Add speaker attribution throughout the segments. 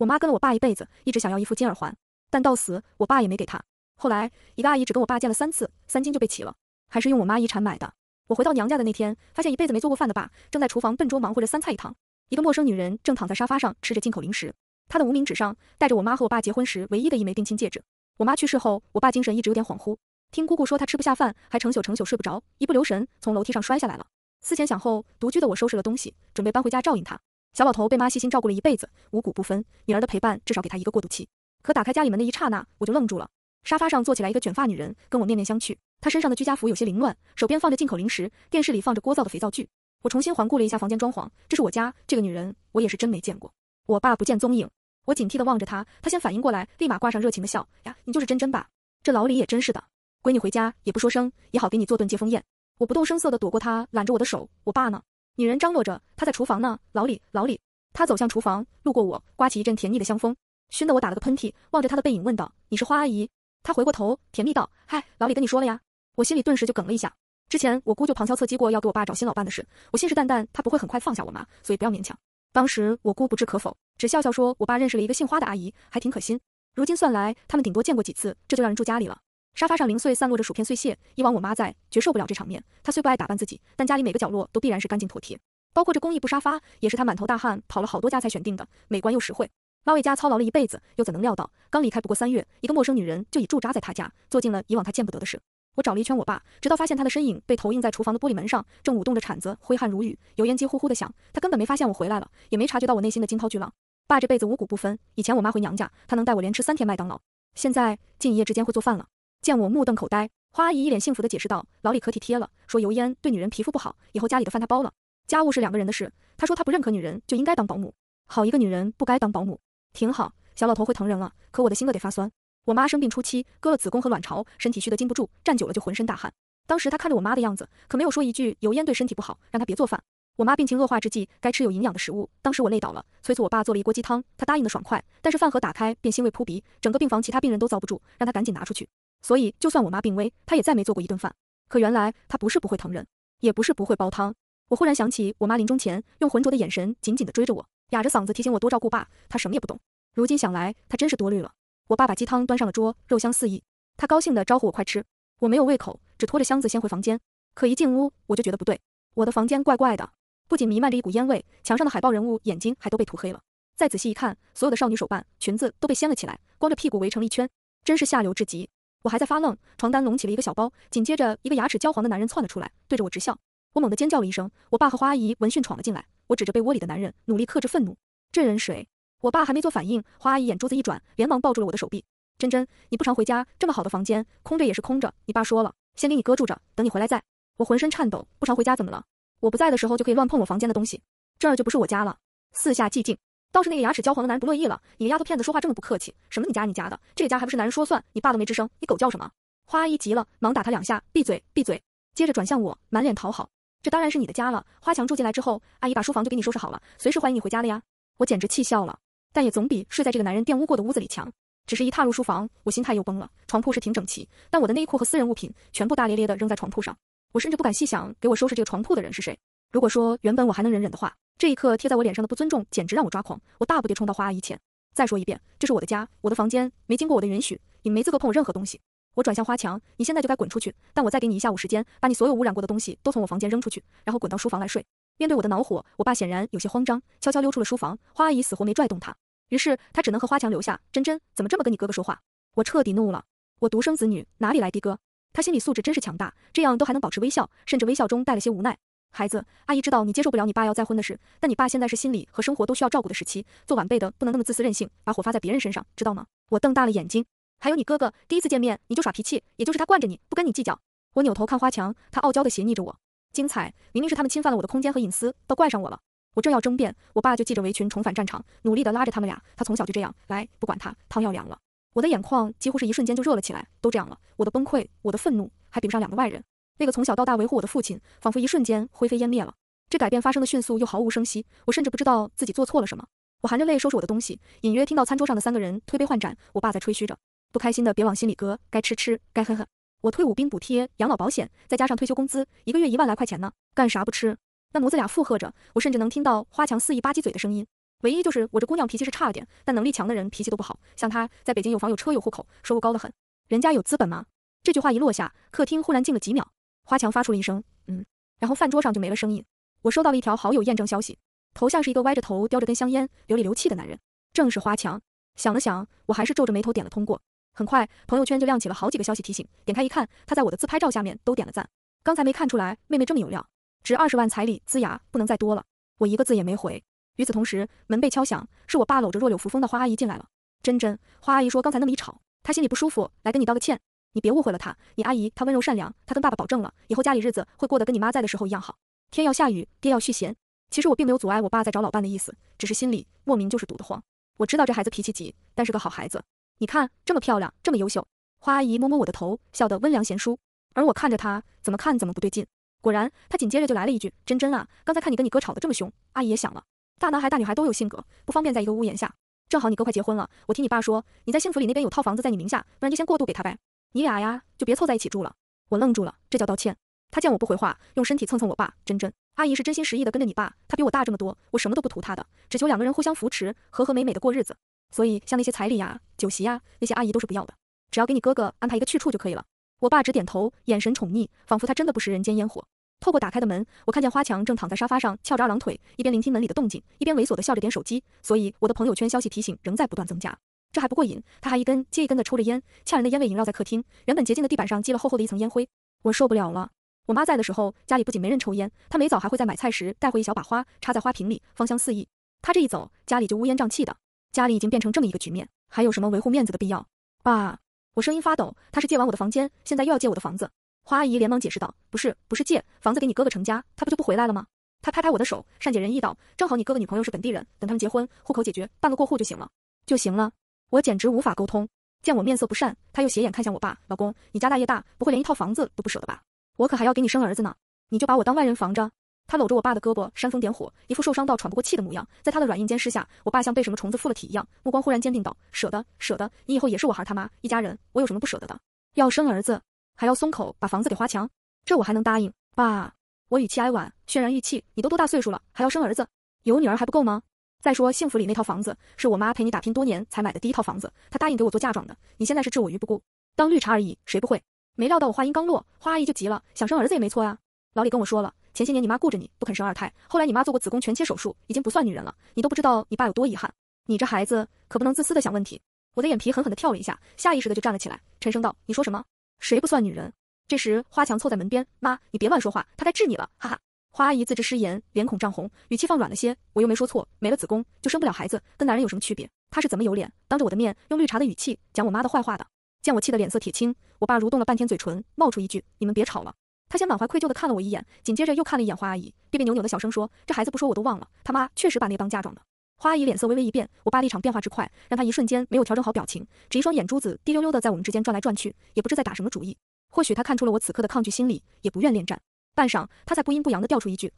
Speaker 1: 我妈跟了我爸一辈子，一直想要一副金耳环，但到死我爸也没给她。后来一个阿姨只跟我爸见了三次，三金就被齐了，还是用我妈遗产买的。我回到娘家的那天，发现一辈子没做过饭的爸正在厨房笨拙忙活着三菜一汤。一个陌生女人正躺在沙发上吃着进口零食，她的无名指上戴着我妈和我爸结婚时唯一的一枚定亲戒指。我妈去世后，我爸精神一直有点恍惚，听姑姑说她吃不下饭，还成宿成宿睡不着，一不留神从楼梯上摔下来了。思前想后，独居的我收拾了东西，准备搬回家照应她。小老头被妈细心照顾了一辈子，五谷不分，女儿的陪伴至少给他一个过渡期。可打开家里门的一刹那，我就愣住了。沙发上坐起来一个卷发女人，跟我面面相觑。她身上的居家服有些凌乱，手边放着进口零食，电视里放着聒噪的肥皂剧。我重新环顾了一下房间装潢，这是我家。这个女人，我也是真没见过。我爸不见踪影，我警惕的望着她。她先反应过来，立马挂上热情的笑。呀，你就是珍珍吧？这老李也真是的，闺女回家也不说声，也好给你做顿接风宴。我不动声色的躲过她揽着我的手。我爸呢？女人张罗着，她在厨房呢。老李，老李，她走向厨房，路过我，刮起一阵甜腻的香风，熏得我打了个喷嚏。望着她的背影，问道：“你是花阿姨？”她回过头，甜蜜道：“嗨，老李跟你说了呀。”我心里顿时就梗了一下。之前我姑就旁敲侧击过要给我爸找新老伴的事，我信誓旦旦他不会很快放下我妈，所以不要勉强。当时我姑不置可否，只笑笑说：“我爸认识了一个姓花的阿姨，还挺可心。”如今算来，他们顶多见过几次，这就让人住家里了。沙发上零碎散落着薯片碎屑，以往我妈在绝受不了这场面。她虽不爱打扮自己，但家里每个角落都必然是干净妥帖，包括这工艺布沙发，也是她满头大汗跑了好多家才选定的，美观又实惠。妈为家操劳了一辈子，又怎能料到刚离开不过三月，一个陌生女人就已驻扎在她家，做尽了以往她见不得的事。我找了一圈我爸，直到发现他的身影被投映在厨房的玻璃门上，正舞动着铲子，挥汗如雨，油烟机呼呼的响。他根本没发现我回来了，也没察觉到我内心的惊涛巨浪。爸这辈子五谷不分，以前我妈回娘家，他能带我连吃三天麦当劳，现在近一夜之间会做饭了。见我目瞪口呆，花阿姨一脸幸福的解释道：“老李可体贴了，说油烟对女人皮肤不好，以后家里的饭他包了。家务是两个人的事，他说他不认可女人就应该当保姆。好一个女人不该当保姆，挺好，小老头会疼人了。可我的心哥得发酸。我妈生病初期割了子宫和卵巢，身体虚得禁不住，站久了就浑身大汗。当时她看着我妈的样子，可没有说一句油烟对身体不好，让她别做饭。我妈病情恶化之际，该吃有营养的食物。当时我累倒了，催促我爸做了一锅鸡汤，他答应的爽快，但是饭盒打开便腥味扑鼻，整个病房其他病人都遭不住，让他赶紧拿出去。”所以，就算我妈病危，她也再没做过一顿饭。可原来她不是不会疼人，也不是不会煲汤。我忽然想起我妈临终前用浑浊的眼神紧紧地追着我，哑着嗓子提醒我多照顾爸。她什么也不懂。如今想来，她真是多虑了。我爸把鸡汤端上了桌，肉香四溢。他高兴地招呼我快吃。我没有胃口，只拖着箱子先回房间。可一进屋，我就觉得不对。我的房间怪怪的，不仅弥漫着一股烟味，墙上的海报人物眼睛还都被涂黑了。再仔细一看，所有的少女手办裙子都被掀了起来，光着屁股围成了一圈，真是下流至极。我还在发愣，床单隆起了一个小包，紧接着一个牙齿焦黄的男人窜了出来，对着我直笑。我猛地尖叫了一声，我爸和花阿姨闻讯闯了进来。我指着被窝里的男人，努力克制愤怒。这人谁？我爸还没做反应，花阿姨眼珠子一转，连忙抱住了我的手臂。真真，你不常回家，这么好的房间空着也是空着。你爸说了，先给你哥住着，等你回来再……我浑身颤抖。不常回家怎么了？我不在的时候就可以乱碰我房间的东西，这儿就不是我家了。四下寂静。倒是那个牙齿焦黄的男人不乐意了，你个丫头片子说话这么不客气，什么你家你家的，这个家还不是男人说算，你爸都没吱声，你狗叫什么？花阿姨急了，忙打他两下，闭嘴闭嘴。接着转向我，满脸讨好，这当然是你的家了。花强住进来之后，阿姨把书房就给你收拾好了，随时欢迎你回家的呀。我简直气笑了，但也总比睡在这个男人玷污过的屋子里强。只是一踏入书房，我心态又崩了。床铺是挺整齐，但我的内裤和私人物品全部大咧咧的扔在床铺上，我甚至不敢细想给我收拾这个床铺的人是谁。如果说原本我还能忍忍的话。这一刻贴在我脸上的不尊重，简直让我抓狂。我大步地冲到花阿姨前，再说一遍，这是我的家，我的房间，没经过我的允许，你没资格碰我任何东西。我转向花墙，你现在就该滚出去。但我再给你一下午时间，把你所有污染过的东西都从我房间扔出去，然后滚到书房来睡。面对我的恼火，我爸显然有些慌张，悄悄溜出了书房。花阿姨死活没拽动他，于是他只能和花墙留下。真真，怎么这么跟你哥哥说话？我彻底怒了。我独生子女，哪里来的哥？他心理素质真是强大，这样都还能保持微笑，甚至微笑中带了些无奈。孩子，阿姨知道你接受不了你爸要再婚的事，但你爸现在是心理和生活都需要照顾的时期，做晚辈的不能那么自私任性，把火发在别人身上，知道吗？我瞪大了眼睛。还有你哥哥，第一次见面你就耍脾气，也就是他惯着你，不跟你计较。我扭头看花墙，他傲娇的斜睨着我。精彩，明明是他们侵犯了我的空间和隐私，倒怪上我了。我正要争辩，我爸就系着围裙重返战场，努力的拉着他们俩。他从小就这样，来，不管他，汤要凉了。我的眼眶几乎是一瞬间就热了起来，都这样了，我的崩溃，我的愤怒，还比不上两个外人。那个从小到大维护我的父亲，仿佛一瞬间灰飞烟灭了。这改变发生的迅速又毫无声息，我甚至不知道自己做错了什么。我含着泪收拾我的东西，隐约听到餐桌上的三个人推杯换盏。我爸在吹嘘着，不开心的别往心里搁，该吃吃，该喝喝。我退伍兵补贴、养老保险，再加上退休工资，一个月一万来块钱呢，干啥不吃？那母子俩附和着，我甚至能听到花强肆意吧唧嘴的声音。唯一就是我这姑娘脾气是差了点，但能力强的人脾气都不好。像她在北京有房有车有户口，收入高得很，人家有资本吗？这句话一落下，客厅忽然静了几秒。花强发出了一声嗯，然后饭桌上就没了声音。我收到了一条好友验证消息，头像是一个歪着头叼着根香烟、流里流气的男人，正是花强。想了想，我还是皱着眉头点了通过。很快，朋友圈就亮起了好几个消息提醒，点开一看，他在我的自拍照下面都点了赞。刚才没看出来，妹妹这么有料，值二十万彩礼，呲牙不能再多了。我一个字也没回。与此同时，门被敲响，是我爸搂着弱柳扶风的花阿姨进来了。真真，花阿姨说刚才那么一吵，她心里不舒服，来跟你道个歉。你别误会了，她，你阿姨，她温柔善良，她跟爸爸保证了，以后家里日子会过得跟你妈在的时候一样好。天要下雨，爹要续弦。其实我并没有阻碍我爸再找老伴的意思，只是心里莫名就是堵得慌。我知道这孩子脾气急，但是个好孩子。你看这么漂亮，这么优秀。花阿姨摸摸我的头，笑得温良贤淑。而我看着她，怎么看怎么不对劲。果然，她紧接着就来了一句：“真真啊，刚才看你跟你哥吵得这么凶，阿姨也想了，大男孩大女孩都有性格，不方便在一个屋檐下。正好你哥快结婚了，我听你爸说你在幸福里那边有套房子在你名下，不然就先过渡给他呗。”你俩呀，就别凑在一起住了。我愣住了，这叫道歉。他见我不回话，用身体蹭蹭我爸。真真阿姨是真心实意的跟着你爸，他比我大这么多，我什么都不图他的，只求两个人互相扶持，和和美美的过日子。所以像那些彩礼呀、酒席呀，那些阿姨都是不要的，只要给你哥哥安排一个去处就可以了。我爸直点头，眼神宠溺，仿佛他真的不食人间烟火。透过打开的门，我看见花强正躺在沙发上翘着二郎腿，一边聆听门里的动静，一边猥琐的笑着点手机。所以我的朋友圈消息提醒仍在不断增加。这还不过瘾，他还一根接一根的抽着烟，呛人的烟味萦绕在客厅。原本洁净的地板上积了厚厚的一层烟灰。我受不了了。我妈在的时候，家里不仅没人抽烟，她每早还会在买菜时带回一小把花，插在花瓶里，芳香四溢。她这一走，家里就乌烟瘴气的。家里已经变成这么一个局面，还有什么维护面子的必要？爸，我声音发抖。他是借完我的房间，现在又要借我的房子。花阿姨连忙解释道：“不是，不是借房子给你哥哥成家，他不就不回来了吗？”他拍拍我的手，善解人意道：“正好你哥哥女朋友是本地人，等他们结婚，户口解决，办个过户就行了，就行了。”我简直无法沟通，见我面色不善，他又斜眼看向我爸。老公，你家大业大，不会连一套房子都不舍得吧？我可还要给你生儿子呢，你就把我当外人防着？他搂着我爸的胳膊，煽风点火，一副受伤到喘不过气的模样。在他的软硬兼施下，我爸像被什么虫子附了体一样，目光忽然坚定道：“舍得，舍得，你以后也是我孩他妈，一家人，我有什么不舍得的？要生儿子，还要松口把房子给花强，这我还能答应？爸，我语气哀婉，渲然欲泣，你都多大岁数了，还要生儿子？有女儿还不够吗？”再说，幸福里那套房子是我妈陪你打拼多年才买的第一套房子，她答应给我做嫁妆的。你现在是置我于不顾，当绿茶而已，谁不会？没料到我话音刚落，花阿姨就急了，想生儿子也没错呀。老李跟我说了，前些年你妈顾着你不肯生二胎，后来你妈做过子宫全切手术，已经不算女人了。你都不知道你爸有多遗憾，你这孩子可不能自私的想问题。我的眼皮狠狠的跳了一下，下意识的就站了起来，沉声道：“你说什么？谁不算女人？”这时，花强凑在门边，妈，你别乱说话，他该治你了，哈哈。花阿姨自知失言，脸孔涨红，语气放软了些。我又没说错，没了子宫就生不了孩子，跟男人有什么区别？她是怎么有脸当着我的面用绿茶的语气讲我妈的坏话的？见我气得脸色铁青，我爸蠕动了半天嘴唇，冒出一句：“你们别吵了。”他先满怀愧疚的看了我一眼，紧接着又看了一眼花阿姨，别别扭扭的小声说：“这孩子不说我都忘了，他妈确实把那当嫁妆的。”花阿姨脸色微微一变，我爸立场变化之快，让她一瞬间没有调整好表情，只一双眼珠子滴溜溜的在我们之间转来转去，也不知在打什么主意。或许他看出了我此刻的抗拒心理，也不愿恋战。半晌，他才不阴不阳地调出一句：“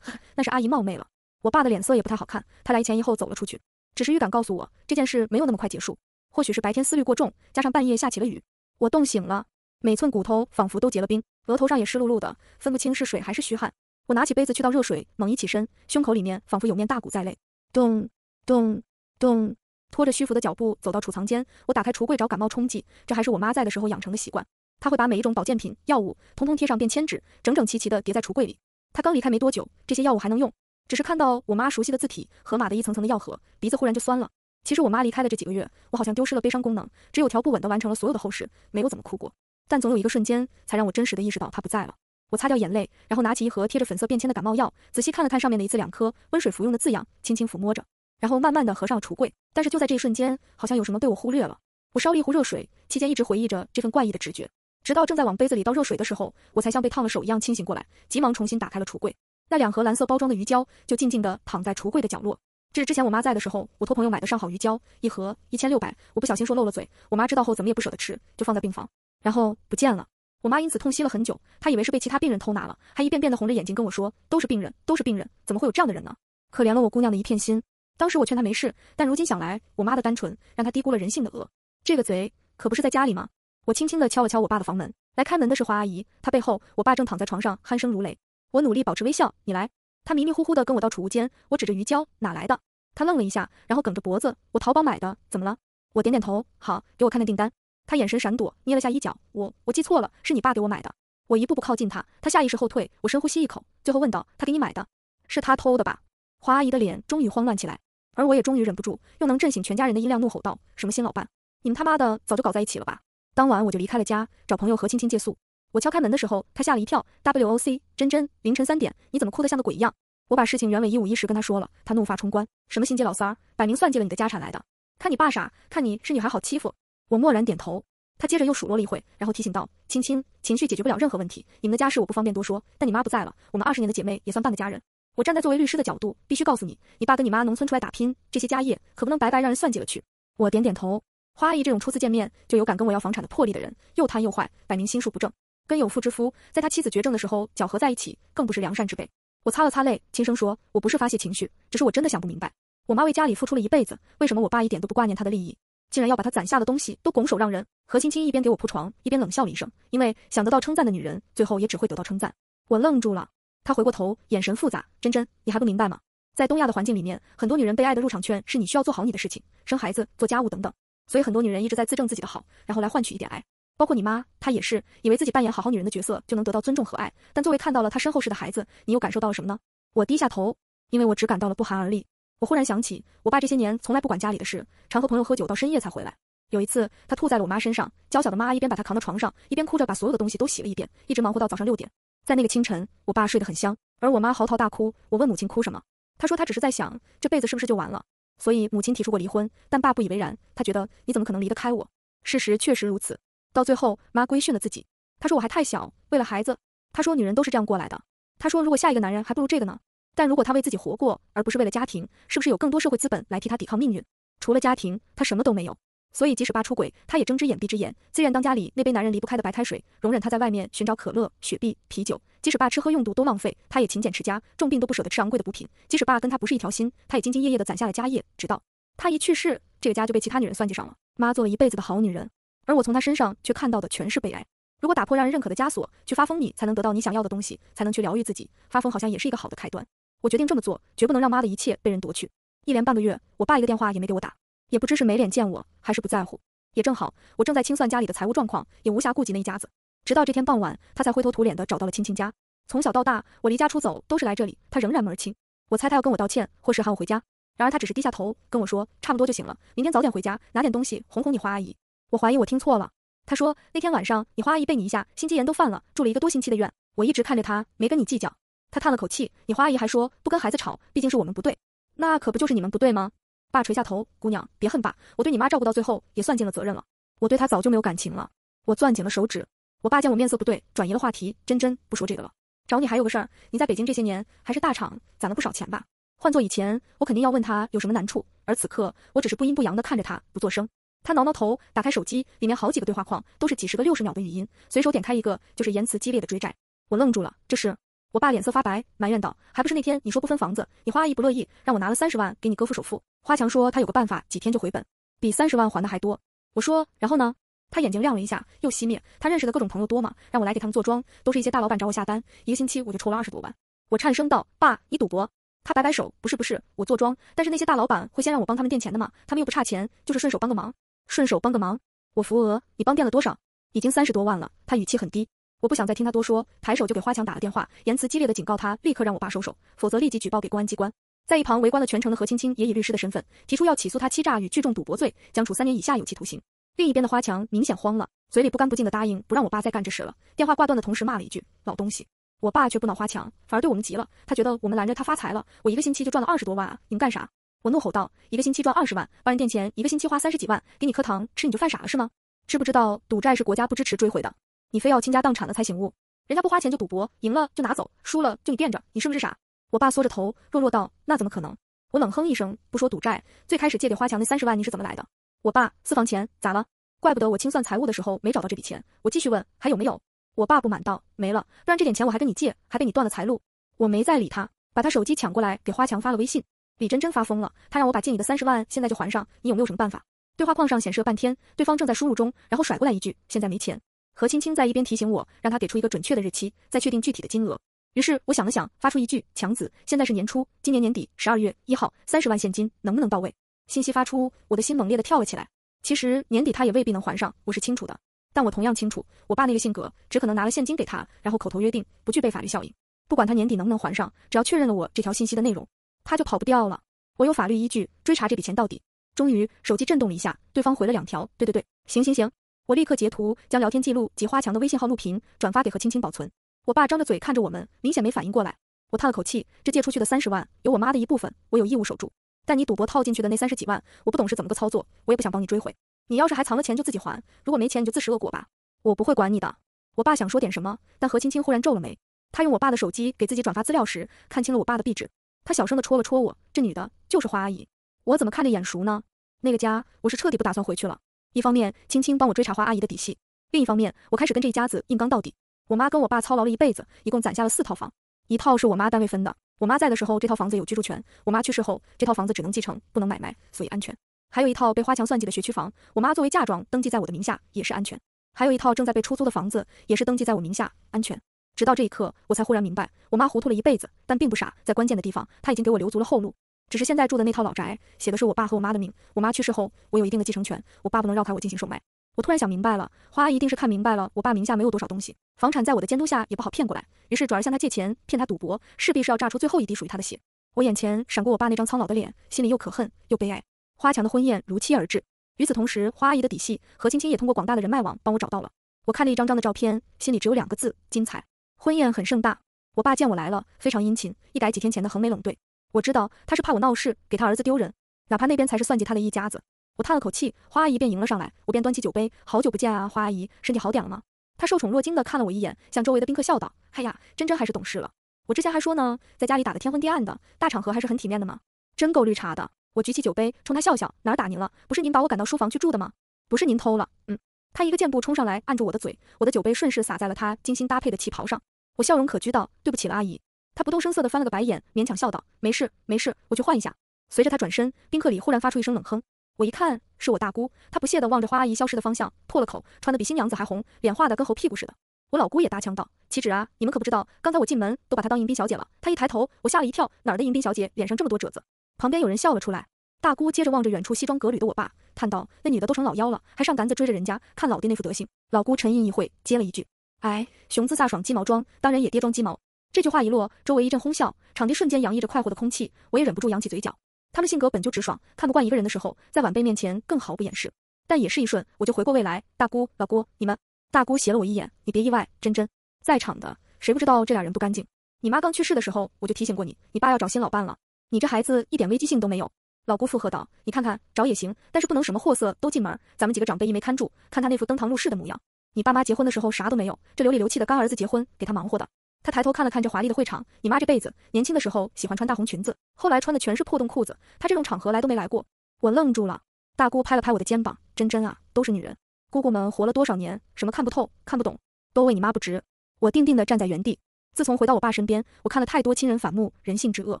Speaker 1: 那是阿姨冒昧了。”我爸的脸色也不太好看，他来一前一后走了出去。只是预感告诉我，这件事没有那么快结束。或许是白天思虑过重，加上半夜下起了雨，我冻醒了，每寸骨头仿佛都结了冰，额头上也湿漉漉的，分不清是水还是虚汗。我拿起杯子去倒热水，猛一起身，胸口里面仿佛有面大鼓在擂，咚咚咚。拖着虚浮的脚步走到储藏间，我打开橱柜找感冒冲剂，这还是我妈在的时候养成的习惯。他会把每一种保健品、药物通通贴上便签纸，整整齐齐的叠在橱柜里。他刚离开没多久，这些药物还能用。只是看到我妈熟悉的字体、盒马的一层层的药盒，鼻子忽然就酸了。其实我妈离开的这几个月，我好像丢失了悲伤功能，只有条不紊的完成了所有的后事，没有怎么哭过。但总有一个瞬间，才让我真实的意识到她不在了。我擦掉眼泪，然后拿起一盒贴着粉色便签的感冒药，仔细看了看上面的一次两颗、温水服用的字样，轻轻抚摸着，然后慢慢的合上了橱柜。但是就在这一瞬间，好像有什么被我忽略了。我烧了一壶热水，期间一直回忆着这份怪异的直觉。直到正在往杯子里倒热水的时候，我才像被烫了手一样清醒过来，急忙重新打开了橱柜。那两盒蓝色包装的鱼胶就静静地躺在橱柜的角落。这是之前我妈在的时候，我托朋友买的上好鱼胶，一盒一千六百。我不小心说漏了嘴，我妈知道后怎么也不舍得吃，就放在病房，然后不见了。我妈因此痛惜了很久，她以为是被其他病人偷拿了，还一遍遍的红着眼睛跟我说：“都是病人，都是病人，怎么会有这样的人呢？可怜了我姑娘的一片心。”当时我劝她没事，但如今想来，我妈的单纯让她低估了人性的恶。这个贼可不是在家里吗？我轻轻地敲了敲我爸的房门，来开门的是华阿姨，她背后我爸正躺在床上，鼾声如雷。我努力保持微笑，你来。他迷迷糊糊地跟我到储物间，我指着鱼胶，哪来的？他愣了一下，然后梗着脖子，我淘宝买的，怎么了？我点点头，好，给我看看订单。他眼神闪躲，捏了下衣角，我我记错了，是你爸给我买的。我一步步靠近他，他下意识后退，我深呼吸一口，最后问道，他给你买的？是他偷的吧？华阿姨的脸终于慌乱起来，而我也终于忍不住，用能震醒全家人的音量怒吼道，什么新老伴？你们他妈的早就搞在一起了吧？当晚我就离开了家，找朋友何青青借宿。我敲开门的时候，她吓了一跳。W O C，真真，凌晨三点，你怎么哭得像个鬼一样？我把事情原委一五一十跟他说了，他怒发冲冠，什么心机老三儿，摆明算计了你的家产来的，看你爸傻，看你是女孩好欺负。我默然点头。他接着又数落了一会，然后提醒道：青青，情绪解决不了任何问题。你们的家事我不方便多说，但你妈不在了，我们二十年的姐妹也算半个家人。我站在作为律师的角度，必须告诉你，你爸跟你妈农村出来打拼，这些家业可不能白白让人算计了去。我点点头。花阿姨这种初次见面就有敢跟我要房产的魄力的人，又贪又坏，摆明心术不正。跟有妇之夫在他妻子绝症的时候搅合在一起，更不是良善之辈。我擦了擦泪，轻声说：“我不是发泄情绪，只是我真的想不明白，我妈为家里付出了一辈子，为什么我爸一点都不挂念她的利益，竟然要把她攒下的东西都拱手让人？”何青青一边给我铺床，一边冷笑了一声：“因为想得到称赞的女人，最后也只会得到称赞。”我愣住了。她回过头，眼神复杂：“真真，你还不明白吗？在东亚的环境里面，很多女人被爱的入场券是你需要做好你的事情，生孩子、做家务等等。”所以很多女人一直在自证自己的好，然后来换取一点爱。包括你妈，她也是以为自己扮演好好女人的角色就能得到尊重和爱。但作为看到了她身后世的孩子，你又感受到了什么呢？我低下头，因为我只感到了不寒而栗。我忽然想起，我爸这些年从来不管家里的事，常和朋友喝酒到深夜才回来。有一次，他吐在了我妈身上，娇小的妈一边把他扛到床上，一边哭着把所有的东西都洗了一遍，一直忙活到早上六点。在那个清晨，我爸睡得很香，而我妈嚎啕大哭。我问母亲哭什么，她说她只是在想这辈子是不是就完了。所以母亲提出过离婚，但爸不以为然。他觉得你怎么可能离得开我？事实确实如此。到最后妈规训了自己，她说我还太小，为了孩子。她说女人都是这样过来的。她说如果下一个男人还不如这个呢？但如果她为自己活过，而不是为了家庭，是不是有更多社会资本来替她抵抗命运？除了家庭，她什么都没有。所以，即使爸出轨，他也睁只眼闭只眼，自愿当家里那杯男人离不开的白开水，容忍他在外面寻找可乐、雪碧、啤酒。即使爸吃喝用度都浪费，他也勤俭持家，重病都不舍得吃昂贵的补品。即使爸跟他不是一条心，他也兢兢业业的攒下了家业，直到他一去世，这个家就被其他女人算计上了。妈做了一辈子的好女人，而我从她身上却看到的全是悲哀。如果打破让人认可的枷锁，去发疯，你才能得到你想要的东西，才能去疗愈自己。发疯好像也是一个好的开端。我决定这么做，绝不能让妈的一切被人夺去。一连半个月，我爸一个电话也没给我打。也不知是没脸见我，还是不在乎。也正好，我正在清算家里的财务状况，也无暇顾及那一家子。直到这天傍晚，他才灰头土脸的找到了亲亲家。从小到大，我离家出走都是来这里，他仍然门儿清。我猜他要跟我道歉，或是喊我回家。然而他只是低下头跟我说：“差不多就行了，明天早点回家，拿点东西哄哄你花阿姨。”我怀疑我听错了。他说：“那天晚上，你花阿姨被你一下，心肌炎都犯了，住了一个多星期的院。我一直看着他，没跟你计较。”他叹了口气：“你花阿姨还说不跟孩子吵，毕竟是我们不对。那可不就是你们不对吗？”爸垂下头，姑娘别恨爸，我对你妈照顾到最后也算尽了责任了。我对她早就没有感情了。我攥紧了手指。我爸见我面色不对，转移了话题，真真不说这个了。找你还有个事儿，你在北京这些年还是大厂攒了不少钱吧？换做以前，我肯定要问他有什么难处，而此刻我只是不阴不阳的看着他不作声。他挠挠头，打开手机，里面好几个对话框都是几十个六十秒的语音，随手点开一个就是言辞激烈的追债。我愣住了，这是。我爸脸色发白，埋怨道：“还不是那天你说不分房子，你花阿姨不乐意，让我拿了三十万给你哥付首付。”花强说他有个办法，几天就回本，比三十万还的还多。我说：“然后呢？”他眼睛亮了一下，又熄灭。他认识的各种朋友多嘛，让我来给他们做庄，都是一些大老板找我下单，一个星期我就抽了二十多万。我颤声道：“爸，你赌博？”他摆摆手：“不是不是，我做庄，但是那些大老板会先让我帮他们垫钱的嘛，他们又不差钱，就是顺手帮个忙，顺手帮个忙。”我扶额：“你帮垫了多少？已经三十多万了。”他语气很低。我不想再听他多说，抬手就给花强打了电话，言辞激烈的警告他立刻让我爸收手，否则立即举报给公安机关。在一旁围观了全程的何青青也以律师的身份提出要起诉他欺诈与聚众赌博罪，将处三年以下有期徒刑。另一边的花强明显慌了，嘴里不干不净的答应不让我爸再干这事了。电话挂断的同时骂了一句老东西，我爸却不恼花强，反而对我们急了，他觉得我们拦着他发财了，我一个星期就赚了二十多万啊，你们干啥？我怒吼道，一个星期赚二十万，帮人垫钱，一个星期花三十几万给你磕糖吃，你就犯傻了是吗？知不知道赌债是国家不支持追回的？你非要倾家荡产了才醒悟？人家不花钱就赌博，赢了就拿走，输了就你垫着，你是不是傻？我爸缩着头，弱弱道：“那怎么可能？”我冷哼一声，不说赌债，最开始借给花强那三十万你是怎么来的？我爸私房钱，咋了？怪不得我清算财务的时候没找到这笔钱。我继续问，还有没有？我爸不满道：“没了，不然这点钱我还跟你借，还被你断了财路。”我没再理他，把他手机抢过来给花强发了微信。李真真发疯了，他让我把借你的三十万现在就还上，你有没有什么办法？对话框上显示了半天，对方正在输入中，然后甩过来一句：“现在没钱。”何青青在一边提醒我，让他给出一个准确的日期，再确定具体的金额。于是我想了想，发出一句：“强子，现在是年初，今年年底十二月一号，三十万现金能不能到位？”信息发出，我的心猛烈的跳了起来。其实年底他也未必能还上，我是清楚的。但我同样清楚，我爸那个性格，只可能拿了现金给他，然后口头约定，不具备法律效应。不管他年底能不能还上，只要确认了我这条信息的内容，他就跑不掉了。我有法律依据追查这笔钱到底。终于，手机震动了一下，对方回了两条：“对对对，行行行。”我立刻截图，将聊天记录及花强的微信号录屏转发给何青青保存。我爸张着嘴看着我们，明显没反应过来。我叹了口气，这借出去的三十万有我妈的一部分，我有义务守住。但你赌博套进去的那三十几万，我不懂是怎么个操作，我也不想帮你追回。你要是还藏了钱，就自己还；如果没钱，你就自食恶果吧。我不会管你的。我爸想说点什么，但何青青忽然皱了眉。他用我爸的手机给自己转发资料时，看清了我爸的壁纸。他小声的戳了戳我，这女的就是花阿姨，我怎么看着眼熟呢？那个家，我是彻底不打算回去了。一方面，青青帮我追查花阿姨的底细；另一方面，我开始跟这一家子硬刚到底。我妈跟我爸操劳了一辈子，一共攒下了四套房，一套是我妈单位分的，我妈在的时候这套房子有居住权，我妈去世后这套房子只能继承，不能买卖，所以安全。还有一套被花强算计的学区房，我妈作为嫁妆登记在我的名下，也是安全。还有一套正在被出租的房子，也是登记在我名下，安全。直到这一刻，我才忽然明白，我妈糊涂了一辈子，但并不傻，在关键的地方，她已经给我留足了后路。只是现在住的那套老宅，写的是我爸和我妈的名。我妈去世后，我有一定的继承权，我爸不能绕开我进行售卖。我突然想明白了，花阿姨一定是看明白了我爸名下没有多少东西，房产在我的监督下也不好骗过来，于是转而向他借钱，骗他赌博，势必是要榨出最后一滴属于他的血。我眼前闪过我爸那张苍老的脸，心里又可恨又悲哀。花强的婚宴如期而至，与此同时，花阿姨的底细何青青也通过广大的人脉网帮我找到了。我看了一张张的照片，心里只有两个字：精彩。婚宴很盛大，我爸见我来了，非常殷勤，一改几天前的横眉冷对。我知道他是怕我闹事，给他儿子丢人，哪怕那边才是算计他的一家子。我叹了口气，花阿姨便迎了上来，我便端起酒杯，好久不见啊，花阿姨，身体好点了吗？她受宠若惊的看了我一眼，向周围的宾客笑道，哎呀，真真还是懂事了。我之前还说呢，在家里打的天昏地暗的，大场合还是很体面的嘛。真够绿茶的。我举起酒杯，冲她笑笑，哪儿打您了？不是您把我赶到书房去住的吗？不是您偷了？嗯。他一个箭步冲上来，按住我的嘴，我的酒杯顺势洒在了她精心搭配的旗袍上。我笑容可掬道，对不起了，阿姨。他不动声色地翻了个白眼，勉强笑道：“没事，没事，我去换一下。”随着他转身，宾客里忽然发出一声冷哼。我一看，是我大姑。她不屑地望着花阿姨消失的方向，破了口：“穿的比新娘子还红，脸画的跟猴屁股似的。”我老姑也搭腔道：“岂止啊，你们可不知道，刚才我进门都把她当迎宾小姐了。她一抬头，我吓了一跳，哪儿的迎宾小姐脸上这么多褶子？”旁边有人笑了出来。大姑接着望着远处西装革履的我爸，叹道：“那女的都成老妖了，还上杆子追着人家。看老爹那副德行。”老姑沉吟一会，接了一句：“哎，雄姿飒爽鸡毛装，当然也跌装鸡毛。”这句话一落，周围一阵哄笑，场地瞬间洋溢着快活的空气。我也忍不住扬起嘴角。他们性格本就直爽，看不惯一个人的时候，在晚辈面前更毫不掩饰。但也是一瞬，我就回过味来。大姑、老姑，你们。大姑斜了我一眼，你别意外。真真，在场的谁不知道这俩人不干净？你妈刚去世的时候，我就提醒过你，你爸要找新老伴了。你这孩子一点危机性都没有。老姑附和道：“你看看，找也行，但是不能什么货色都进门。咱们几个长辈一没看住，看他那副登堂入室的模样。你爸妈结婚的时候啥都没有，这流里流气的干儿子结婚，给他忙活的。”他抬头看了看这华丽的会场，你妈这辈子年轻的时候喜欢穿大红裙子，后来穿的全是破洞裤子，她这种场合来都没来过。我愣住了，大姑拍了拍我的肩膀：“真真啊，都是女人，姑姑们活了多少年，什么看不透、看不懂，都为你妈不值。”我定定地站在原地，自从回到我爸身边，我看了太多亲人反目、人性之恶。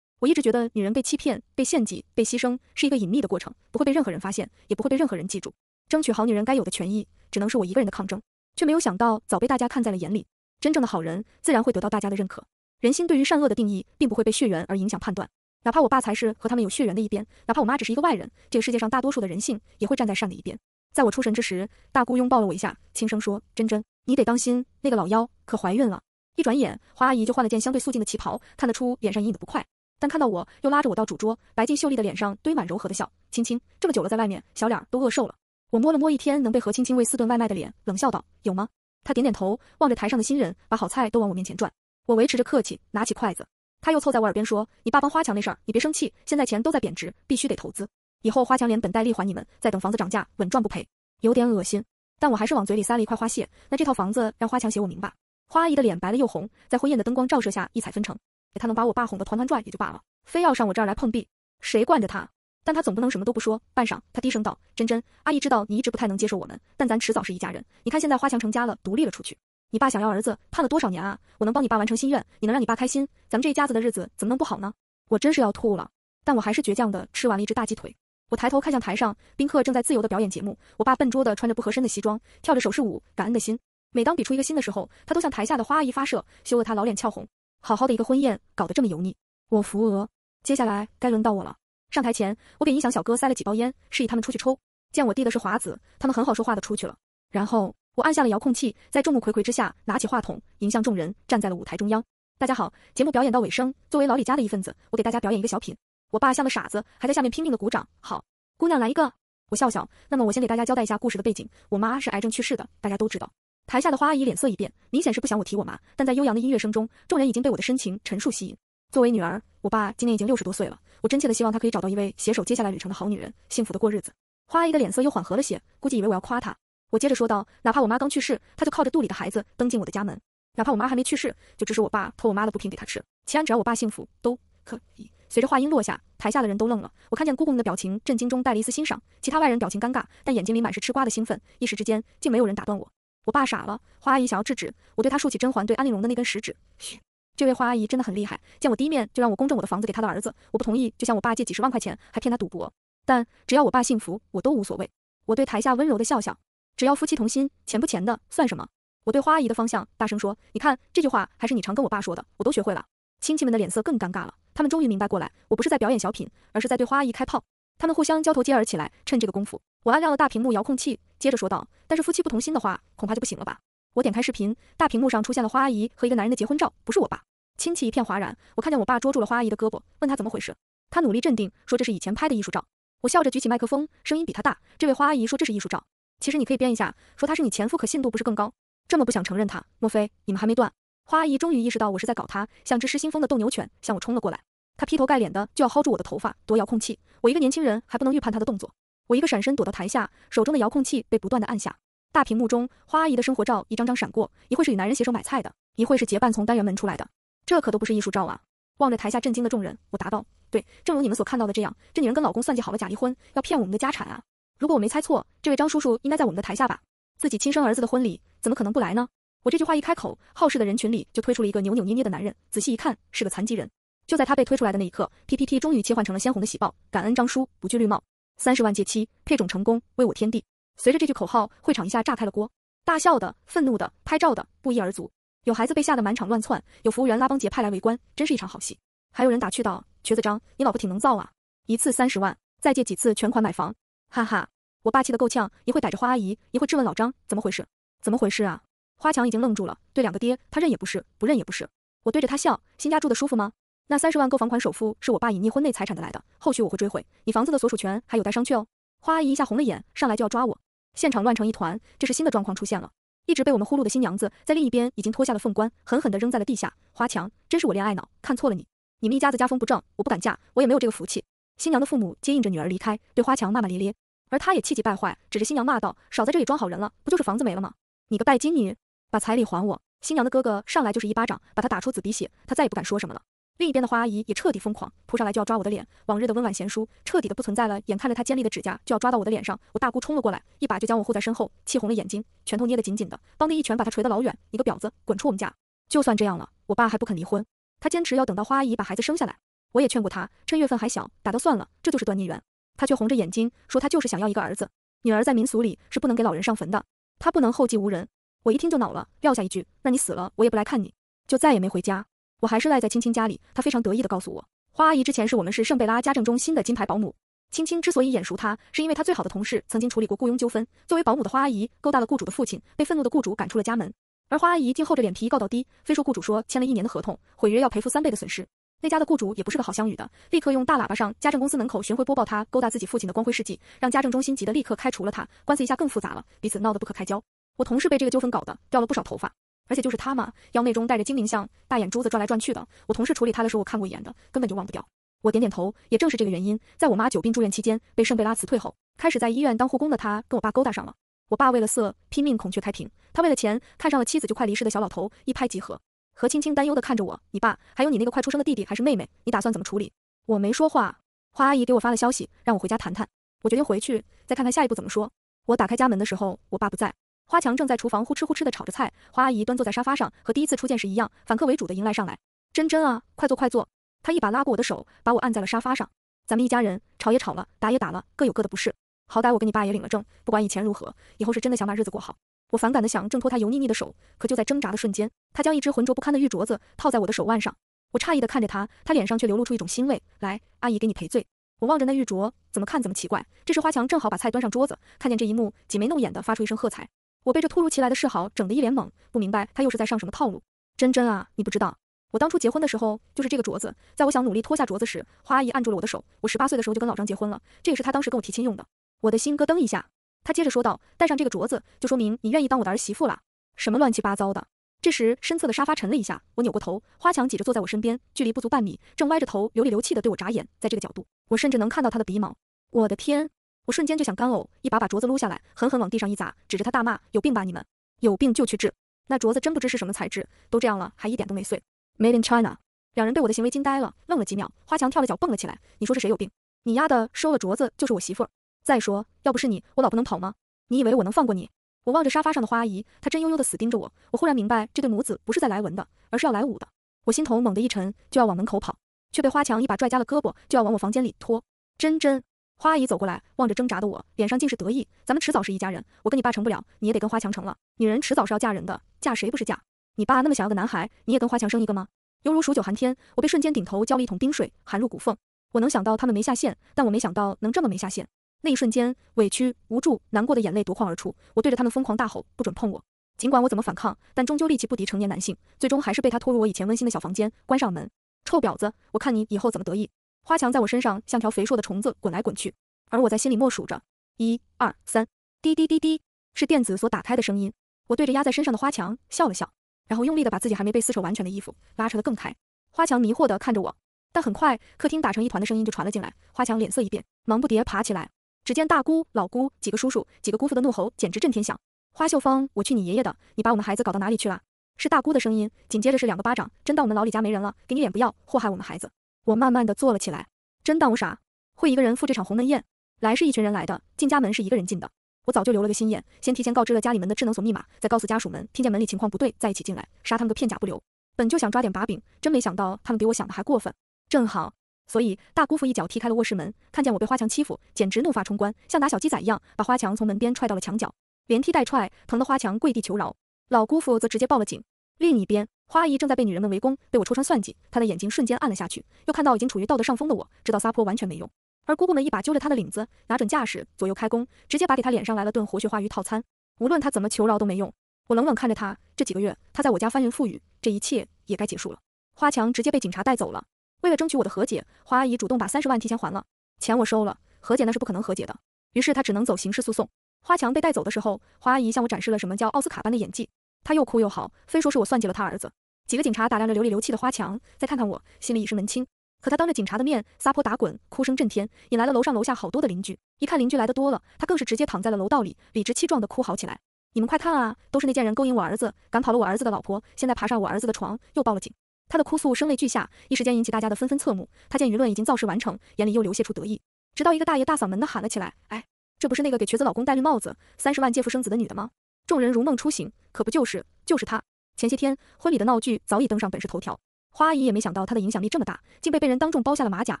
Speaker 1: 我一直觉得女人被欺骗、被献祭、被牺牲，是一个隐秘的过程，不会被任何人发现，也不会被任何人记住。争取好女人该有的权益，只能是我一个人的抗争，却没有想到早被大家看在了眼里。真正的好人，自然会得到大家的认可。人心对于善恶的定义，并不会被血缘而影响判断。哪怕我爸才是和他们有血缘的一边，哪怕我妈只是一个外人，这个世界上大多数的人性也会站在善的一边。在我出神之时，大姑拥抱了我一下，轻声说：“真真，你得当心，那个老妖可怀孕了。”一转眼，花阿姨就换了件相对素净的旗袍，看得出脸上隐隐的不快，但看到我又拉着我到主桌，白净秀丽的脸上堆满柔和的笑。青青，这么久了在外面，小脸都饿瘦了。我摸了摸一天能被何青青喂四顿外卖的脸，冷笑道：“有吗？”他点点头，望着台上的新人，把好菜都往我面前转。我维持着客气，拿起筷子。他又凑在我耳边说：“你爸帮花墙那事儿，你别生气。现在钱都在贬值，必须得投资。以后花墙连本带利还你们，再等房子涨价，稳赚不赔。”有点恶心，但我还是往嘴里塞了一块花蟹。那这套房子让花墙写我名吧。花阿姨的脸白了又红，在婚宴的灯光照射下异彩纷呈。他能把我爸哄得团团转也就罢了，非要上我这儿来碰壁，谁惯着他？但他总不能什么都不说。半晌，他低声道：“真真，阿姨知道你一直不太能接受我们，但咱迟早是一家人。你看，现在花强成家了，独立了出去，你爸想要儿子盼了多少年啊！我能帮你爸完成心愿，你能让你爸开心，咱们这一家子的日子怎么能不好呢？我真是要吐了，但我还是倔强的吃完了一只大鸡腿。我抬头看向台上，宾客正在自由的表演节目。我爸笨拙的穿着不合身的西装，跳着手势舞，感恩的心。每当比出一个心的时候，他都向台下的花阿姨发射，羞得他老脸俏红。好好的一个婚宴，搞得这么油腻。我扶额，接下来该轮到我了。上台前，我给音响小哥塞了几包烟，示意他们出去抽。见我递的是华子，他们很好说话的出去了。然后我按下了遥控器，在众目睽睽之下，拿起话筒，迎向众人，站在了舞台中央。大家好，节目表演到尾声，作为老李家的一份子，我给大家表演一个小品。我爸像个傻子，还在下面拼命的鼓掌。好，姑娘来一个，我笑笑。那么我先给大家交代一下故事的背景，我妈是癌症去世的，大家都知道。台下的花阿姨脸色一变，明显是不想我提我妈，但在悠扬的音乐声中，众人已经被我的深情陈述吸引。作为女儿，我爸今年已经六十多岁了，我真切的希望他可以找到一位携手接下来旅程的好女人，幸福的过日子。花阿姨的脸色又缓和了些，估计以为我要夸她。我接着说道，哪怕我妈刚去世，他就靠着肚里的孩子登进我的家门；哪怕我妈还没去世，就指使我爸偷我妈的补品给她吃。齐安，只要我爸幸福，都可。以。随着话音落下，台下的人都愣了。我看见姑姑们的表情，震惊中带了一丝欣赏；其他外人表情尴尬，但眼睛里满是吃瓜的兴奋。一时之间，竟没有人打断我。我爸傻了，花阿姨想要制止，我对她竖起甄嬛对安陵容的那根食指，嘘。这位花阿姨真的很厉害，见我第一面就让我公证我的房子给她的儿子，我不同意，就向我爸借几十万块钱，还骗他赌博。但只要我爸幸福，我都无所谓。我对台下温柔的笑笑，只要夫妻同心，钱不钱的算什么？我对花阿姨的方向大声说：“你看这句话还是你常跟我爸说的，我都学会了。”亲戚们的脸色更尴尬了，他们终于明白过来，我不是在表演小品，而是在对花阿姨开炮。他们互相交头接耳起来，趁这个功夫，我按亮了大屏幕遥控器，接着说道：“但是夫妻不同心的话，恐怕就不行了吧？”我点开视频，大屏幕上出现了花阿姨和一个男人的结婚照，不是我爸。亲戚一片哗然，我看见我爸捉住了花阿姨的胳膊，问她怎么回事。她努力镇定，说这是以前拍的艺术照。我笑着举起麦克风，声音比他大。这位花阿姨说这是艺术照，其实你可以编一下，说他是你前夫，可信度不是更高？这么不想承认他？莫非你们还没断？花阿姨终于意识到我是在搞他，像只失心疯的斗牛犬向我冲了过来。她劈头盖脸的就要薅住我的头发，夺遥控器。我一个年轻人还不能预判她的动作，我一个闪身躲到台下，手中的遥控器被不断的按下。大屏幕中花阿姨的生活照一张张闪过，一会是与男人携手买菜的，一会是结伴从单元门出来的。这可都不是艺术照啊！望着台下震惊的众人，我答道：“对，正如你们所看到的这样，这女人跟老公算计好了假离婚，要骗我们的家产啊！如果我没猜错，这位张叔叔应该在我们的台下吧？自己亲生儿子的婚礼，怎么可能不来呢？”我这句话一开口，好事的人群里就推出了一个扭扭捏捏的男人，仔细一看是个残疾人。就在他被推出来的那一刻，PPT 终于切换成了鲜红的喜报：“感恩张叔，不惧绿帽，三十万借妻，配种成功，为我天地。”随着这句口号，会场一下炸开了锅，大笑的、愤怒的、拍照的不一而足。有孩子被吓得满场乱窜，有服务员拉帮结派来围观，真是一场好戏。还有人打趣道：“瘸子张，你老婆挺能造啊，一次三十万，再借几次全款买房，哈哈。”我霸气的够呛，一会逮着花阿姨，一会质问老张，怎么回事？怎么回事啊？花强已经愣住了，对两个爹，他认也不是，不认也不是。我对着他笑：“新家住的舒服吗？那三十万购房款首付是我爸隐匿婚内财产的来的，后续我会追回。你房子的所属权还有待商榷哦。”花阿姨一下红了眼，上来就要抓我，现场乱成一团。这是新的状况出现了。一直被我们呼噜的新娘子，在另一边已经脱下了凤冠，狠狠地扔在了地下。花强，真是我恋爱脑，看错了你！你们一家子家风不正，我不敢嫁，我也没有这个福气。新娘的父母接应着女儿离开，对花强骂骂咧咧，而他也气急败坏，指着新娘骂道：“少在这里装好人了，不就是房子没了吗？你个拜金女，把彩礼还我！”新娘的哥哥上来就是一巴掌，把她打出紫鼻血，她再也不敢说什么了。另一边的花阿姨也彻底疯狂，扑上来就要抓我的脸，往日的温婉贤淑彻底的不存在了。眼看着她尖利的指甲就要抓到我的脸上，我大姑冲了过来，一把就将我护在身后，气红了眼睛，拳头捏得紧紧的，邦的一拳把她捶得老远。你个婊子，滚出我们家！就算这样了，我爸还不肯离婚，他坚持要等到花阿姨把孩子生下来。我也劝过他，趁月份还小，打掉算了，这就是断孽缘。他却红着眼睛说，他就是想要一个儿子，女儿在民俗里是不能给老人上坟的，他不能后继无人。我一听就恼了，撂下一句，那你死了我也不来看你，就再也没回家。我还是赖在青青家里，她非常得意的告诉我，花阿姨之前是我们是圣贝拉家政中心的金牌保姆。青青之所以眼熟她，是因为她最好的同事曾经处理过雇佣纠纷。作为保姆的花阿姨勾搭了雇主的父亲，被愤怒的雇主赶出了家门。而花阿姨竟厚着脸皮告到底，非说雇主说签了一年的合同，毁约要赔付三倍的损失。那家的雇主也不是个好相与的，立刻用大喇叭上家政公司门口巡回播报他勾搭自己父亲的光辉事迹，让家政中心急得立刻开除了他。官司一下更复杂了，彼此闹得不可开交。我同事被这个纠纷搞得掉了不少头发。而且就是他嘛，妖媚中带着精灵相，大眼珠子转来转去的。我同事处理他的时候，我看过一眼的，根本就忘不掉。我点点头，也正是这个原因，在我妈久病住院期间，被圣贝拉辞退后，开始在医院当护工的他，跟我爸勾搭上了。我爸为了色拼命孔雀开屏，他为了钱看上了妻子就快离世的小老头，一拍即合。何青青担忧的看着我，你爸，还有你那个快出生的弟弟还是妹妹，你打算怎么处理？我没说话，花阿姨给我发了消息，让我回家谈谈。我决定回去，再看看下一步怎么说。我打开家门的时候，我爸不在。花强正在厨房呼哧呼哧的炒着菜，花阿姨端坐在沙发上，和第一次初见时一样，反客为主的迎来上来。真真啊，快坐快坐！她一把拉过我的手，把我按在了沙发上。咱们一家人吵也吵了，打也打了，各有各的不是。好歹我跟你爸也领了证，不管以前如何，以后是真的想把日子过好。我反感的想挣脱他油腻腻的手，可就在挣扎的瞬间，他将一只浑浊不堪的玉镯子套在我的手腕上。我诧异的看着他，他脸上却流露出一种欣慰。来，阿姨给你赔罪。我望着那玉镯，怎么看怎么奇怪。这时花强正好把菜端上桌子，看见这一幕，挤眉弄眼的发出一声喝彩。我被这突如其来的示好整得一脸懵，不明白他又是在上什么套路。真真啊，你不知道，我当初结婚的时候就是这个镯子。在我想努力脱下镯子时，花阿姨按住了我的手。我十八岁的时候就跟老张结婚了，这也是他当时跟我提亲用的。我的心咯噔一下。他接着说道，戴上这个镯子，就说明你愿意当我的儿媳妇了。什么乱七八糟的！这时，身侧的沙发沉了一下，我扭过头，花强挤着坐在我身边，距离不足半米，正歪着头，流里流气的对我眨眼。在这个角度，我甚至能看到他的鼻毛。我的天！我瞬间就想干呕，一把把镯子撸下来，狠狠往地上一砸，指着他大骂：“有病吧你们！有病就去治！”那镯子真不知是什么材质，都这样了还一点都没碎。Made in China。两人被我的行为惊呆了，愣了几秒。花强跳了脚，蹦了起来：“你说是谁有病？你丫的收了镯子就是我媳妇！再说，要不是你，我老婆能跑吗？你以为我能放过你？”我望着沙发上的花阿姨，她真悠悠的死盯着我。我忽然明白这对母子不是在来文的，而是要来武的。我心头猛地一沉，就要往门口跑，却被花强一把拽夹了胳膊，就要往我房间里拖。真真。花阿姨走过来，望着挣扎的我，脸上尽是得意。咱们迟早是一家人，我跟你爸成不了，你也得跟花强成了。女人迟早是要嫁人的，嫁谁不是嫁？你爸那么想要个男孩，你也跟花强生一个吗？犹如数九寒天，我被瞬间顶头浇了一桶冰水，寒入骨缝。我能想到他们没下线，但我没想到能这么没下线。那一瞬间，委屈、无助、难过的眼泪夺眶而出，我对着他们疯狂大吼，不准碰我！尽管我怎么反抗，但终究力气不敌成年男性，最终还是被他拖入我以前温馨的小房间，关上门。臭婊子，我看你以后怎么得意！花墙在我身上像条肥硕的虫子滚来滚去，而我在心里默数着一二三，滴滴滴滴，是电子锁打开的声音。我对着压在身上的花墙笑了笑，然后用力的把自己还没被撕扯完全的衣服拉扯的更开。花墙迷惑的看着我，但很快客厅打成一团的声音就传了进来。花墙脸色一变，忙不迭爬起来。只见大姑、老姑几个叔叔、几个姑父的怒吼简直震天响。花秀芳，我去你爷爷的，你把我们孩子搞到哪里去了？是大姑的声音，紧接着是两个巴掌。真当我们老李家没人了，给你脸不要，祸害我们孩子。我慢慢的坐了起来，真当我傻，会一个人赴这场鸿门宴？来是一群人来的，进家门是一个人进的。我早就留了个心眼，先提前告知了家里门的智能锁密码，再告诉家属们，听见门里情况不对，再一起进来，杀他们个片甲不留。本就想抓点把柄，真没想到他们比我想的还过分。正好，所以大姑父一脚踢开了卧室门，看见我被花强欺负，简直怒发冲冠，像打小鸡仔一样，把花强从门边踹到了墙角，连踢带踹，疼得花强跪地求饶。老姑父则直接报了警。另一边，花阿姨正在被女人们围攻，被我戳穿算计，她的眼睛瞬间暗了下去。又看到已经处于道德上风的我，知道撒泼完全没用。而姑姑们一把揪着她的领子，拿准架势左右开弓，直接把给她脸上来了顿活血化瘀套餐。无论她怎么求饶都没用。我冷冷看着她，这几个月她在我家翻云覆雨，这一切也该结束了。花强直接被警察带走了。为了争取我的和解，花阿姨主动把三十万提前还了，钱我收了。和解那是不可能和解的，于是她只能走刑事诉讼。花强被带走的时候，花阿姨向我展示了什么叫奥斯卡般的演技。他又哭又好，非说是我算计了他儿子。几个警察打量着流里流气的花墙，再看看我，心里已是门清。可他当着警察的面撒泼打滚，哭声震天，引来了楼上楼下好多的邻居。一看邻居来的多了，他更是直接躺在了楼道里，理直气壮地哭嚎起来：“你们快看啊，都是那贱人勾引我儿子，赶跑了我儿子的老婆，现在爬上我儿子的床，又报了警。”他的哭诉声泪俱下，一时间引起大家的纷纷侧目。他见舆论已经造势完成，眼里又流泻出得意。直到一个大爷大嗓门地喊了起来：“哎，这不是那个给瘸子老公戴绿帽子，三十万借腹生子的女的吗？”众人如梦初醒，可不就是就是他？前些天婚礼的闹剧早已登上本市头条，花阿姨也没想到她的影响力这么大，竟被被人当众包下了马甲，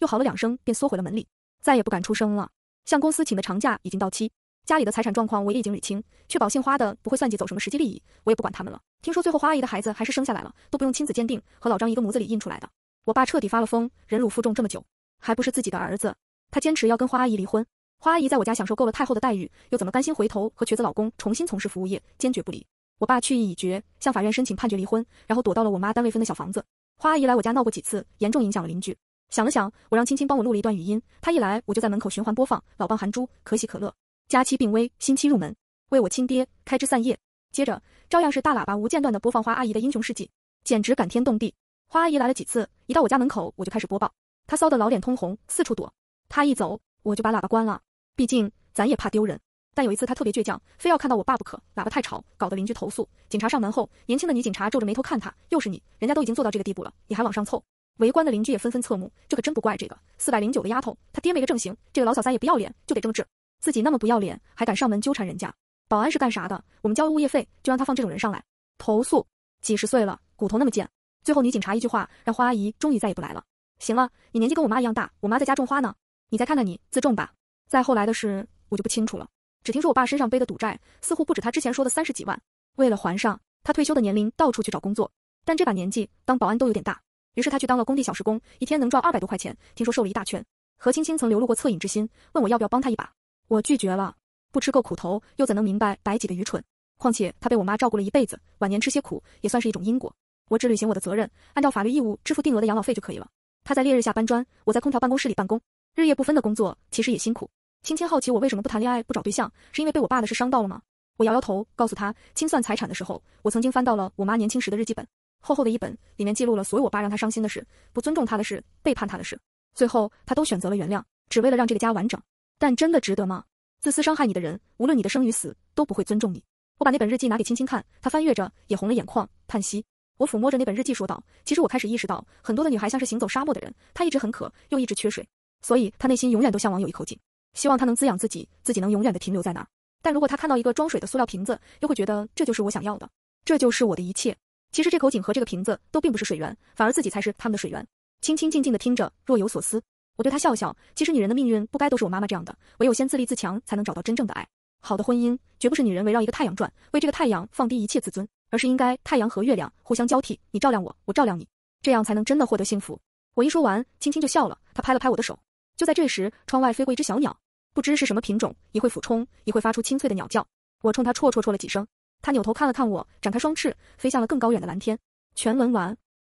Speaker 1: 又嚎了两声，便缩回了门里，再也不敢出声了。向公司请的长假已经到期，家里的财产状况我也已经捋清，确保姓花的不会算计走什么实际利益，我也不管他们了。听说最后花阿姨的孩子还是生下来了，都不用亲子鉴定，和老张一个模子里印出来的。我爸彻底发了疯，忍辱负重这么久，还不是自己的儿子？他坚持要跟花阿姨离婚。花阿姨在我家享受够了太后的待遇，又怎么甘心回头和瘸子老公重新从事服务业？坚决不离。我爸去意已决，向法院申请判决离婚，然后躲到了我妈单位分的小房子。花阿姨来我家闹过几次，严重影响了邻居。想了想，我让青青帮我录了一段语音，她一来我就在门口循环播放。老伴含珠，可喜可乐，佳期病危，新妻入门，为我亲爹开枝散叶。接着照样是大喇叭无间断的播放花阿姨的英雄事迹，简直感天动地。花阿姨来了几次，一到我家门口我就开始播报，她臊得老脸通红，四处躲。她一走，我就把喇叭关了。毕竟咱也怕丢人，但有一次他特别倔强，非要看到我爸不可。喇叭太吵，搞得邻居投诉。警察上门后，年轻的女警察皱着眉头看他，又是你，人家都已经做到这个地步了，你还往上凑。围观的邻居也纷纷侧目，这可真不怪这个四百零九的丫头，她爹没个正形，这个老小三也不要脸，就得么治。自己那么不要脸，还敢上门纠缠人家。保安是干啥的？我们交了物业费，就让他放这种人上来？投诉，几十岁了，骨头那么贱。最后女警察一句话，让花阿姨终于再也不来了。行了，你年纪跟我妈一样大，我妈在家种花呢，你再看看你，自重吧。再后来的事我就不清楚了，只听说我爸身上背的赌债似乎不止他之前说的三十几万。为了还上，他退休的年龄到处去找工作，但这把年纪当保安都有点大，于是他去当了工地小时工，一天能赚二百多块钱。听说瘦了一大圈。何青青曾流露过恻隐之心，问我要不要帮他一把，我拒绝了。不吃够苦头，又怎能明白白己的愚蠢？况且他被我妈照顾了一辈子，晚年吃些苦也算是一种因果。我只履行我的责任，按照法律义务支付定额的养老费就可以了。他在烈日下搬砖，我在空调办公室里办公。日夜不分的工作其实也辛苦。青青好奇我为什么不谈恋爱、不找对象，是因为被我爸的事伤到了吗？我摇摇头，告诉他，清算财产的时候，我曾经翻到了我妈年轻时的日记本，厚厚的一本，里面记录了所有我爸让她伤心的事、不尊重她的事、背叛她的事。最后，她都选择了原谅，只为了让这个家完整。但真的值得吗？自私伤害你的人，无论你的生与死，都不会尊重你。我把那本日记拿给青青看，她翻阅着，也红了眼眶，叹息。我抚摸着那本日记，说道：“其实我开始意识到，很多的女孩像是行走沙漠的人，她一直很渴，又一直缺水。”所以，他内心永远都向往有一口井，希望他能滋养自己，自己能永远的停留在那儿。但如果他看到一个装水的塑料瓶子，又会觉得这就是我想要的，这就是我的一切。其实，这口井和这个瓶子都并不是水源，反而自己才是他们的水源。清清静静的听着，若有所思。我对他笑笑。其实，女人的命运不该都是我妈妈这样的，唯有先自立自强，才能找到真正的爱。好的婚姻，绝不是女人围绕一个太阳转，为这个太阳放低一切自尊，而是应该太阳和月亮互相交替，你照亮我，我照亮你，这样才能真的获得幸福。我一说完，青青就笑了，她拍了拍我的手。就在这时，窗外飞过一只小鸟，不知是什么品种，一会俯冲，一会发出清脆的鸟叫。我冲它啜啜啜了几声，它扭头看了看我，展开双翅，飞向了更高远的蓝天。全文完。